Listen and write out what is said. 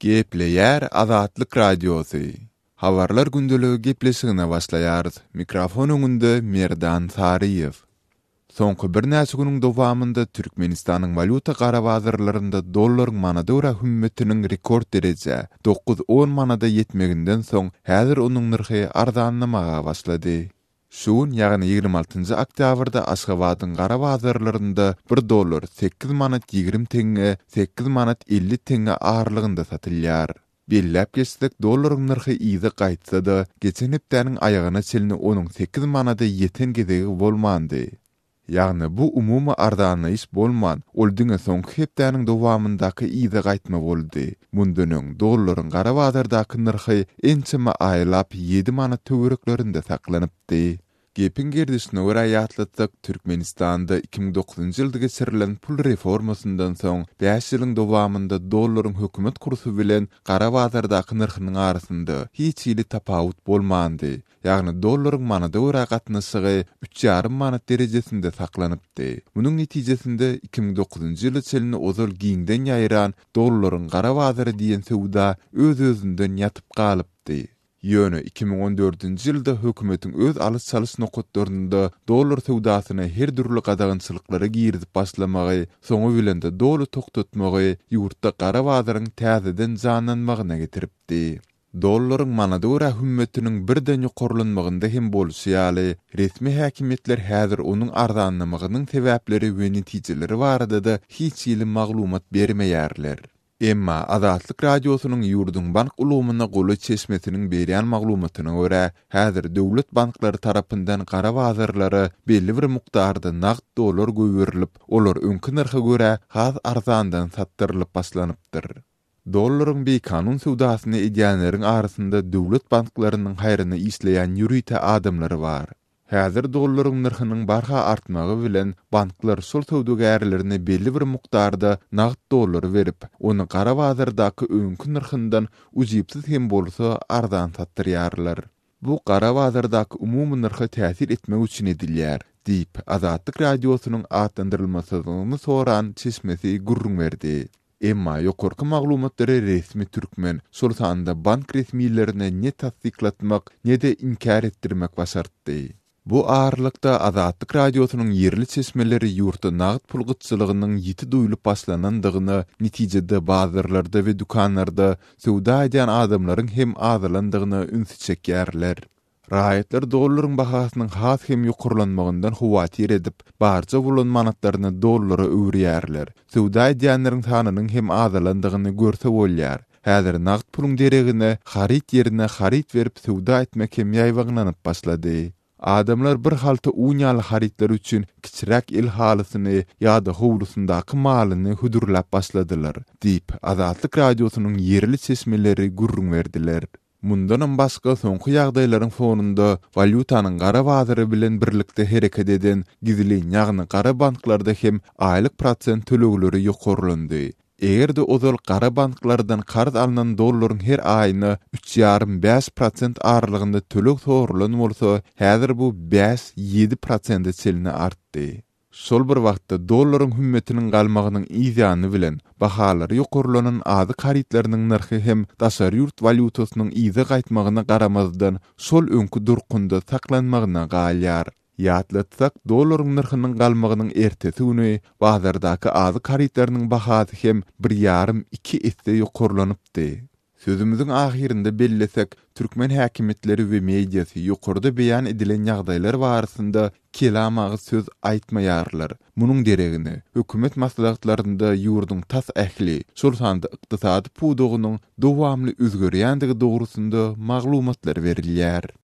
Gepleýär azatlyk radiosy. Hawarlar gündeligi geplesine başlaýar. Mikrofon öňünde Merdan Tariýew. Soňky bir näçe günüň dowamında Türkmenistanyň walýuta garawazlarynda dollaryň manada öra hümmetiniň rekord derejä 9-10 manada ýetmeginden soň häzir onuň nyrhy arzanlamaga başlady. Suun, ýagny 26-njy oktýabrda Aşgabatyň gara bazarlarynda 1 dollar 8 manat 20 tenge, 8 manat 50 tenge aýrlygynda satylýar. Belläp geçdik dollaryň narhy ýygy gaýtdy. Geçen hepdeniň aýagyna çelini onuň 8 manaty 7 gedegi bolmandy. Ýagny bu umumy ardany iş bolman, ol diňe soň hepdäniň dowamındaky ýyzy gaýtma boldy. Mundanyň dollaryň gara wazardaky nirhi ençeme aýlap 7 mana töwereklerinde saklanypdy. Gepin gerdisine göre ýatlatdyk Türkmenistanda 2009-njy ýyldaky serilen pul reformasyndan soň 5 ýylyň dowamında dollaryň hökümet kursy bilen gara bazardaky narhynyň arasynda hiç ýyly tapawut bolmandy. Ýagny dollaryň manada öre gatnaşygy 3.5 manat derejesinde saklanypdy. Munyň netijesinde 2009-njy ýyly çelini ozal giňden ýaýran dollaryň gara bazary diýen söwda öz-özünden ýatyp galypdy. Yöne 2014-nji ýylda hökümetiň öz alyş salys nokatlarynda dollar täwdatyna her türli gadagynçylyklara giýirdip başlamagy, soňa bilende doly togtatmagy ýurtda gara wadaryň täzeden zanlanmagyna getiripdi. Dollaryň manady ora hümmetiniň birden ýokurlanmagynda hem bolsa ýaly, resmi häkimetler häzir onuň ardanymygynyň täwäpleri we netijeleri barada da hiç ýyly maglumat bermeýärler. Emma Azadlyk Radiosynyň ýurdun bank ulumyna goly çeşmesiniň berýän maglumatyna görä, häzir döwlet banklary tarapyndan gara wazirlary belli bir mukdarda nagt dollar göwürilip, olar öňki narha görä haz arzandan satdyrylyp başlanypdyr. Dollaryň bir kanun sowdasyny edýänleriň arasynda döwlet banklarynyň haýrynyň isleýän ýürüýte adamlary bar. Häzir dollaryň narhynyň barha artmagy bilen banklar sol täwdegärlerini belli bir mukdarda nagd dollar berip, ony gara bazardaky öňkü narhyndan uzypsyz hem bolsa ardan tatdyrýarlar. Bu gara bazardaky umumy narhy täsir etmek üçin edilýär. Dip Azatlyk radiosynyň atlandyrylmasyny soran çeşmesi gurrun berdi. Emma yokorki maglumatlary resmi türkmen sultanda bank resmiýlerine ne tasdiklatmak, ne de inkar etdirmek basartdy. Bu ağırlıkta Azatlık Radyosu'nun yerli sesmeleri yurtta nağıt pulgıtçılığının yeti duyulup baslanandığını, neticede bazırlarda ve dükkanlarda sevda edyan adamların hem ağırlandığını ünsü çekerler. Rahatlar dolların bahasının has hem yukurlanmağından huvatir edip, barca bulun manatlarını dollara övriyerler. Sevda edyanların hem ağırlandığını görse volyar. Häzir naqt pulun deregini, harit yerine harit berip sowda etmek hem ýaýwagynanyp başlady. Adamlar bir halta uňal haritler üçin kiçrak il halysyny ýa-da howlusundaky malyny hudurlap başladylar diýip Azatlyk radiosynyň yerli sesmeleri gurrun berdiler. Mundan başga soňky ýagdaýlaryň fonunda valyutanyň gara wazyry bilen birlikde hereket eden gizli ýagny gara banklarda hem aýlyk prosent tölegleri ýokarlandy. Eğerde ozol qara banklardan qarz alınan dollarlaryň her aýyny 3.5% arlygynda tölük töwrlün bolsa, häzir bu 5 7 çelini artdy. Şol bir wagtda dollarlaryň hümmetiniň galmagynyň ýa bilen bahalary ýokurlanyň ady karitlarynyň narhy hem daşary ýurt valyutasynyň ýa-ýany gaýtmagyna garamazdan şol öňkü durkunda saklanmagyna galyar. Yatlatsak dolorun narhynyň galmagynyň ertesi günü bazardaky azy karytlarynyň bahasy hem 1.5-2 etde ýokurlanypdy. Sözümüzün ahirinde bellesek, Türkmen häkimetleri we mediasi ýokurda beýan edilen ýagdaýlar barasynda kelamagy söz aýtmaýarlar. Munun deregini hökümet maslahatlarynda yurdun tas ähli, sultanda ykdysady Pudogunun dowamly özgörýändigi doğrusunda maglumatlar berilýär.